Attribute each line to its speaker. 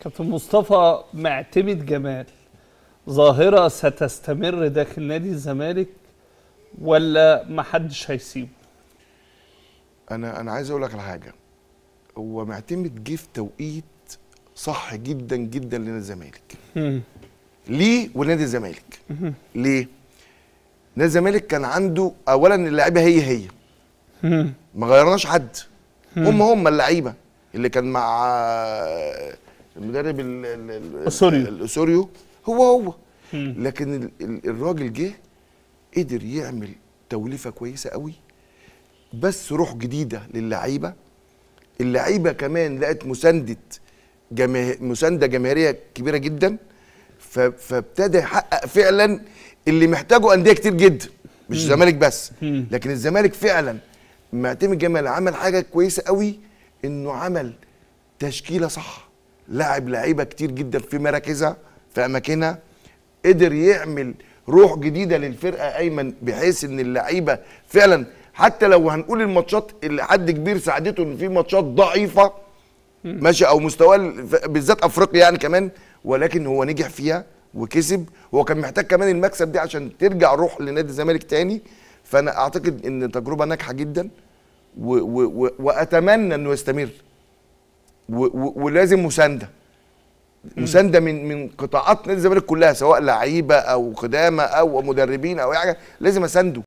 Speaker 1: كابتن مصطفى معتمد جمال ظاهرة ستستمر داخل نادي الزمالك ولا محدش هيسيبه؟ أنا أنا عايز أقول لك على حاجة هو معتمد جه في توقيت
Speaker 2: صح جدا جدا لنادي الزمالك. ليه ولنادي الزمالك؟ ليه؟ نادي الزمالك كان عنده أولا اللعيبة هي هي ما غيرناش حد هم هم اللعيبة اللي كان مع المدرب الاسوريو الاسوريو هو هو لكن الراجل جه قدر يعمل توليفه كويسه قوي بس روح جديده للعيبه اللعيبه كمان لقت مسانده جماه... مسانده جماهيريه كبيره جدا فابتدى يحقق فعلا اللي محتاجه انديه كتير جدا مش الزمالك بس لكن الزمالك فعلا معتمد جمال عمل حاجه كويسه قوي انه عمل تشكيله صح لعب لعيبه كتير جدا في مراكزها في اماكنها قدر يعمل روح جديده للفرقه ايمن بحيث ان اللعيبه فعلا حتى لو هنقول الماتشات اللي حد كبير ساعدته ان في ماتشات ضعيفه ماشي او مستواه بالذات افريقيا يعني كمان ولكن هو نجح فيها وكسب هو كان محتاج كمان المكسب دي عشان ترجع روح لنادي الزمالك تاني فانا اعتقد ان تجربه ناجحه جدا و و و واتمنى انه يستمر ولازم مسانده مسانده من من قطاعات نادي الزمالك كلها سواء لعيبه او قدامى او مدربين او اي حاجه لازم اسانده